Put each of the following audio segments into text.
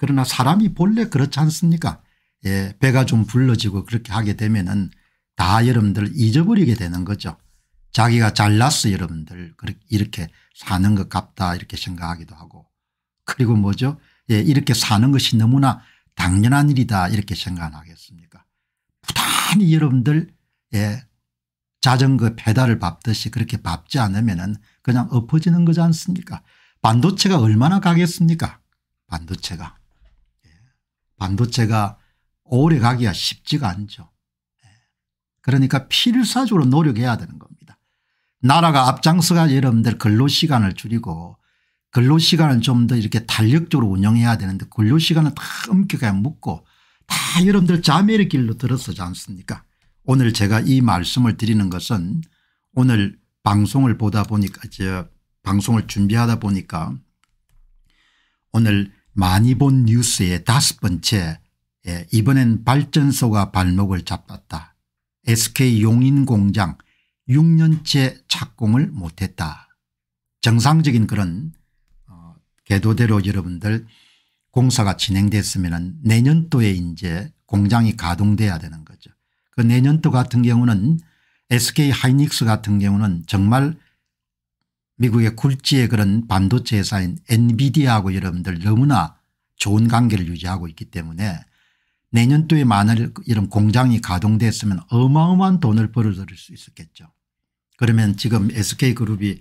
그러나 사람이 본래 그렇지 않습니까 예, 배가 좀 불러지고 그렇게 하게 되면은 다 여러분들 잊어버리게 되는 거죠. 자기가 잘났어 여러분들 이렇게 사는 것 같다 이렇게 생각하기도 하고 그리고 뭐죠 예, 이렇게 사는 것이 너무나 당연한 일이다 이렇게 생각하겠습니까 부단히 여러분들 예, 자전거 페달을 그 밟듯이 그렇게 밟지 않으면 은 그냥 엎어지는 거지 않습니까 반도체가 얼마나 가겠습니까 반도체가 반도체가 오래 가기가 쉽지가 않죠. 그러니까 필사적으로 노력해야 되는 겁니다. 나라가 앞장서가 여러분들 근로시간을 줄이고 근로시간을 좀 더 이렇게 탄력적으로 운영해야 되는데 근로시간을다 엄격하게 묶고 다 여러분들 자매의 길로 들었었지 않습니까 오늘 제가 이 말씀을 드리는 것은 오늘 방송을 보다 보니까 저 방송을 준비하다 보니까 오늘 많이 본 뉴스의 다섯 번째 예, 이번엔 발전소가 발목을 잡았다. SK 용인공장 6년째 착공을 못했다. 정상적인 그런 어, 궤도대로 여러분들 공사가 진행됐으면 내년도에 이제 공장이 가동돼야 되는 거죠. 그 내년도 같은 경우는 SK 하이닉스 같은 경우는 정말 미국의 굴지의 그런 반도체 회사인 엔비디아하고 여러분들 너무나 좋은 관계를 유지하고 있기 때문에 내년도에 만일 이런 공장이 가동됐으면 어마어마한 돈을 벌어들일 수 있었겠죠. 그러면 지금 SK그룹이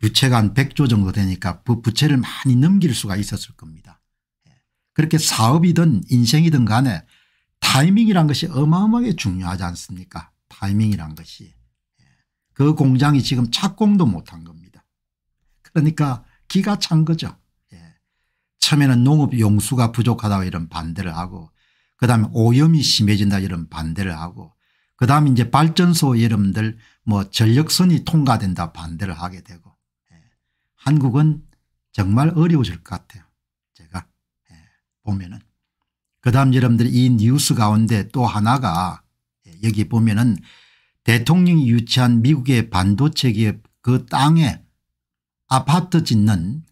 부채가 한 100조 정도 되니까 부채를 많이 넘길 수가 있었을 겁니다. 예. 그렇게 사업이든 인생이든 간에 타이밍이란 것이 어마어마하게 중요하지 않습니까 타이밍이란 것이. 그 공장이 지금 착공도 못한 겁니다. 그러니까 기가 찬 거죠. 예. 처음에는 농업 용수가 부족하다 이런 반대를 하고 그다음에 오염이 심해진다 이런 반대를 하고 그다음에 이제 발전소 여러분들 뭐 전력선이 통과된다 반대를 하게 되고 예. 한국은 정말 어려워질 것 같아요. 제가 예. 보면은 그다음 여러분들 이 뉴스 가운데 또 하나가 예, 여기 보면은 대통령이 유치한 미국의 반도체 기업 그 땅에 아파트 짓는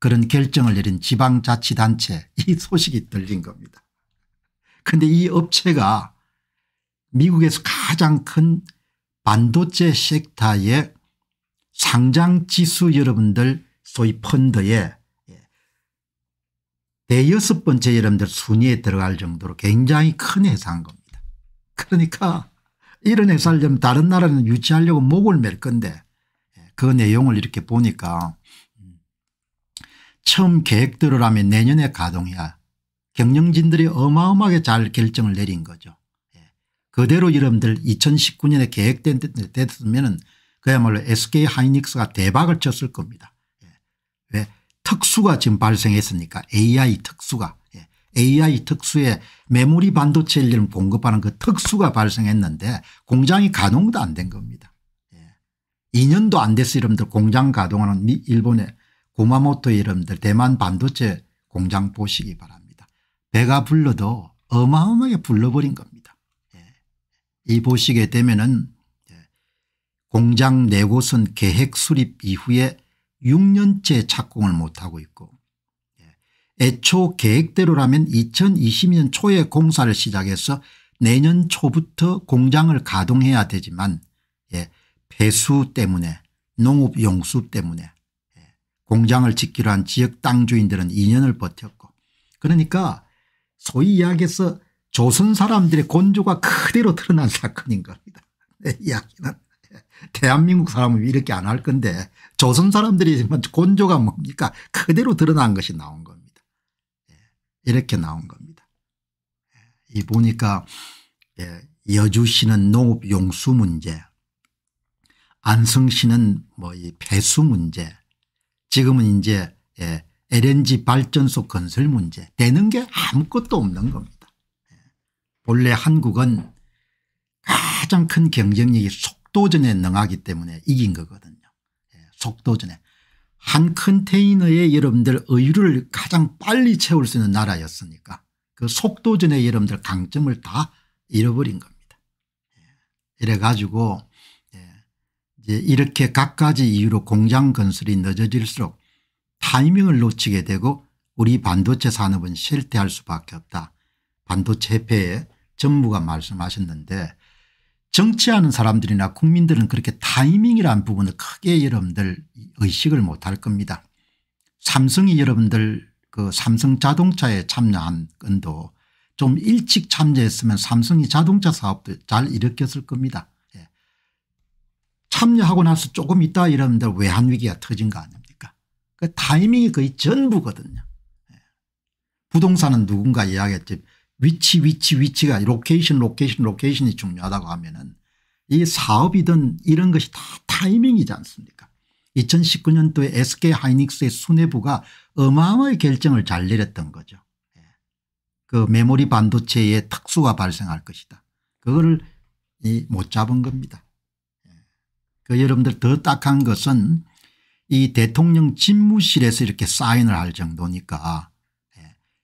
그런 결정을 내린 지방자치단체 이 소식이 들린 겁니다. 그런데 이 업체가 미국에서 가장 큰 반도체 섹터의 상장지수 여러분들 소위 펀드에 예, 대여섯 번째 여러분들 순위에 들어갈 정도로 굉장히 큰 회사인 겁니다. 그러니까 이런 역사를 좀 다른 나라는 유치하려고 목을 맬 건데 그 내용을 이렇게 보니까 처음 계획대로 라면 내년에 가동해야 경영진들이 어마어마하게 잘 결정을 내린 거죠. 예. 그대로 여러분들 2019년에 계획된 됐으면 그야말로 SK 하이닉스가 대박을 쳤을 겁니다. 예. 왜 특수가 지금 발생했으니까 AI 특수가 AI 특수의 메모리 반도체 인력을 공급하는 그 특수가 발생했는데 공장이 가동도 안 된 겁니다. 예. 2년도 안 돼서 이름들 공장 가동하는 일본의 구마모토 이름들 대만 반도체 공장 보시기 바랍니다. 배가 불러도 어마어마하게 불러버린 겁니다. 예. 이 보시게 되면은 예. 공장 네 곳은 계획 수립 이후에 6년째 착공을 못하고 있고 애초 계획대로라면 2020년 초에 공사를 시작해서 내년 초부터 공장을 가동해야 되지만 예, 폐수 때문에 농업 용수 때문에 예, 공장을 짓기로 한 지역 땅주인들은 2년을 버텼고 그러니까 소위 이야기해서 조선 사람들의 건조가 그대로 드러난 사건인 겁니다. 이야기는 예, 대한민국 사람은 이렇게 안 할 건데 조선 사람들이 건조가 뭡니까 그대로 드러난 것이 나온 거예요. 이렇게 나온 겁니다. 예, 이 보니까 예, 여주시는 농업 용수 문제 안성시는 뭐 이 배수 문제 지금은 이제 LNG 예, 발전소 건설 문제 되는 게 아무것도 없는 겁니다. 본래 한국은 가장 큰 경쟁력이 속도전에 능하기 때문에 이긴 거거든요. 속도전에 한 컨테이너에 여러분들 의류를 가장 빨리 채울 수 있는 나라였으니까 그 속도전에 여러분들 강점을 다 잃어버린 겁니다. 예. 이래 가지고 예. 이제 이렇게 각가지 이유로 공장 건설이 늦어질수록 타이밍을 놓치게 되고 우리 반도체 산업은 실패할 수밖에 없다. 반도체 협에 전무가 말씀하셨는데 정치하는 사람들이나 국민들은 그렇게 타이밍이라는 부분을 크게 여러분들 의식을 못할 겁니다. 삼성이 여러분들 그 삼성 자동차에 참여한 건도 좀 일찍 참여했으면 삼성이 자동차 사업도 잘 일으켰을 겁니다. 예. 참여하고 나서 조금 있다 이러면 외환위기가 터진 거 아닙니까 그 타이밍이 거의 전부거든요. 예. 부동산은 누군가 이야기했지 위치 위치 위치가 로케이션 로케이션 로케이션이 중요하다고 하면은 이 사업이든 이런 것이 다 타이밍이지 않습니까 2019년도에 SK하이닉스의 수뇌부가 어마어마하게 결정을 잘 내렸던 거죠. 예. 그 메모리 반도체의 특수가 발생할 것이다. 그거를 못 잡은 겁니다. 예. 그 여러분들 더 딱한 것은 이 대통령 집무실에서 이렇게 사인을 할 정도니까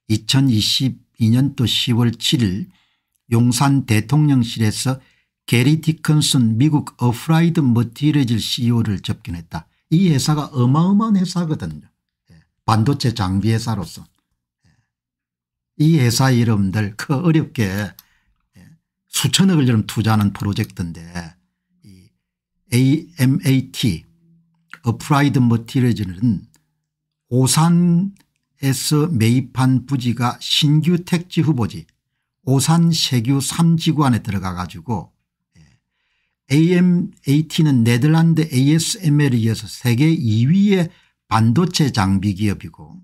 2020 예. 2002년도 10월 7일 용산 대통령실에서 게리 디컨슨 미국 어프라이드 머티리질 CEO를 접견했다. 이 회사가 어마어마한 회사거든요. 예, 반도체 장비 회사로서. 예. 이 회사 이름들 그 어렵게 예, 수천억을 좀 투자하는 프로젝트인데 이 AMAT 어프라이드 머티리질은 오산 에서 매입한 부지가 신규 택지 후보지 오산 세규 3지구안에 들어가 가지고 예, AMAT는 네덜란드 ASML에 이어서 세계 2위의 반도체 장비 기업이고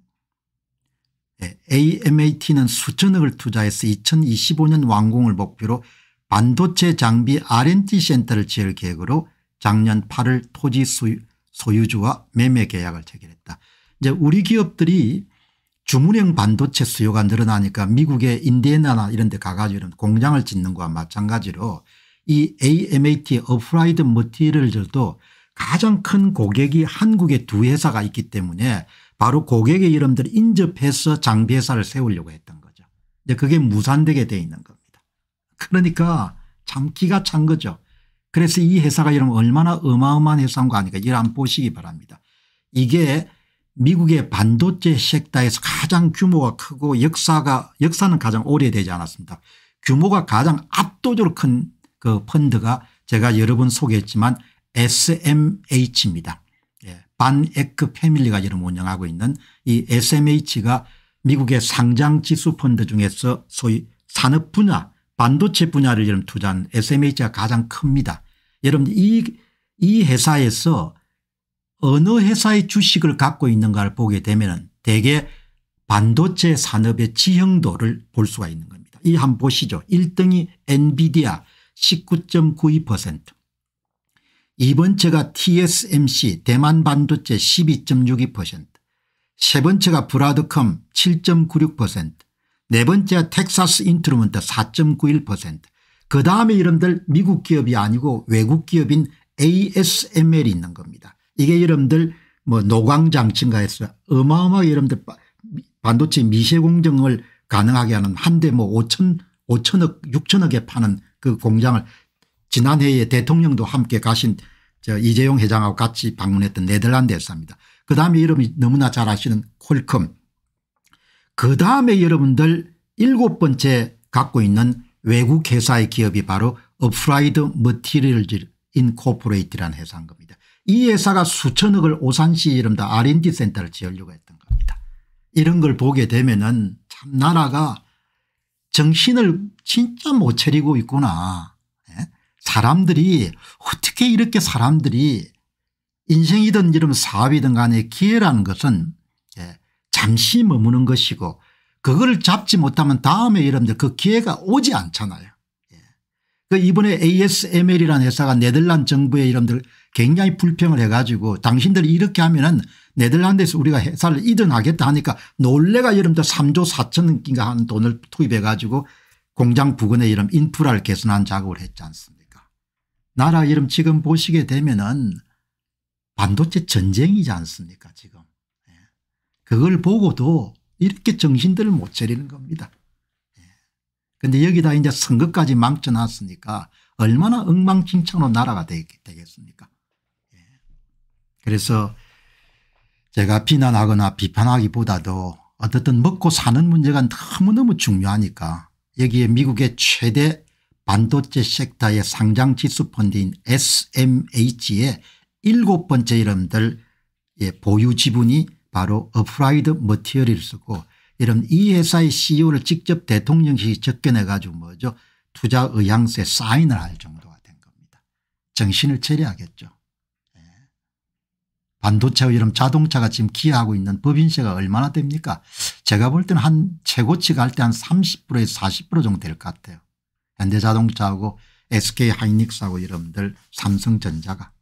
예, AMAT는 수천억을 투자해서 2025년 완공을 목표로 반도체 장비 R&D 센터를 지을 계획으로 작년 8월 토지 소유, 주와 매매 계약을 체결했다. 이제 우리 기업들이 주문형 반도체 수요가 늘어나니까 미국의 인디애나나 이런 데 가가지고 공장을 짓는 거와 마찬가지로 이 AMAT 어프라이드 머티리얼들도 가장 큰 고객이 한국의 두 회사가 있기 때문에 바로 고객의 이름들을 인접해서 장비 회사를 세우려고 했던 거죠. 근데 그게 무산되게 돼 있는 겁니다. 그러니까 참 기가 찬 거죠. 그래서 이 회사가 여러분 얼마나 어마어마한 회사인 거 아니까 이를 한번 보시기 바랍니다. 이게 미국의 반도체 섹터에서 가장 규모가 크고 역사가 역사는 가장 오래되지 않았습니다. 규모가 가장 압도적으로 큰 그 펀드가 제가 여러 번 소개했지만 SMH입니다. 예. 반에크 패밀리가 지금 운영하고 있는 이 SMH가 미국의 상장 지수 펀드 중에서 소위 산업 분야 반도체 분야를 지금 투자한 SMH가 가장 큽니다. 여러분 이, 이 회사에서 어느 회사의 주식을 갖고 있는가를 보게 되면 대개 반도체 산업의 지형도를 볼 수가 있는 겁니다. 이 한번 보시죠. 1등이 엔비디아 19.92% 2번째가 TSMC 대만 반도체 12.62%세 번째가 브라드컴 7.96%네 번째가 텍사스 인트루먼트 4.91%그 다음에 이름들 미국 기업이 아니고 외국 기업인 ASML이 있는 겁니다. 이게 여러분들 뭐 노광장치인가 해서 어마어마하게 여러분들 반도체 미세공정을 가능하게 하는 한 대 뭐 5천 5천억 6천억에 파는 그 공장을 지난해에 대통령도 함께 가신 저 이재용 회장하고 같이 방문했던 네덜란드에서 합니다. 그다음에 여러분이 너무나 잘 아시는 콜컴 그다음에 여러분들 일곱 번째 갖고 있는 외국 회사의 기업이 바로 어프라이드 머티리얼즈 인코퍼레이트라는 회사인 겁니다. 이 회사가 수천억을 오산시 이름다 R&D 센터를 지으려고 했던 겁니다. 이런 걸 보게 되면은 참 나라가 정신을 진짜 못 차리고 있구나. 예? 사람들이 어떻게 이렇게 사람들이 인생이든 이런 사업이든 간에 기회라는 것은 예, 잠시 머무는 것이고 그걸 잡지 못하면 다음에 여러분들 그 기회가 오지 않잖아요. 예. 그 이번에 ASML이라는 회사가 네덜란드 정부에 여러분들 굉장히 불평을 해가지고 당신들이 이렇게 하면은 네덜란드에서 우리가 회사를 이전하겠다 하니까 놀래가 여름부터 3조 4천인가 하는 돈을 투입해 가지고 공장 부근에 이름 인프라를 개선한 작업을 했지 않습니까 나라 이름 지금 보시게 되면은 반도체 전쟁이지 않습니까 지금 예. 그걸 보고도 이렇게 정신들을 못 차리는 겁니다. 예. 근데 여기다 이제 선거까지 망쳐놨으니까 얼마나 엉망진창으로 나라가 되겠습니까 그래서 제가 비난하거나 비판하기보다도 어떻든 먹고 사는 문제가 너무너무 중요하니까 여기에 미국의 최대 반도체 섹터의 상장 지수 펀드인 SMH의 일곱 번째 이름들 예, 보유 지분이 바로 어프라이드 머티어리스고 이런 이 회사의 CEO를 직접 대통령실이 접견해 가지고 뭐죠 투자 의향서에 사인을 할 정도가 된 겁니다. 정신을 차려야겠죠. 반도체와 이런 자동차가 지금 기여하고 있는 법인세가 얼마나 됩니까 제가 볼 때는 한 최고치 갈때한 30%에서 40% 정도 될 것 같아요. 현대자동차하고 SK하이닉스하고 이런들 삼성전자가.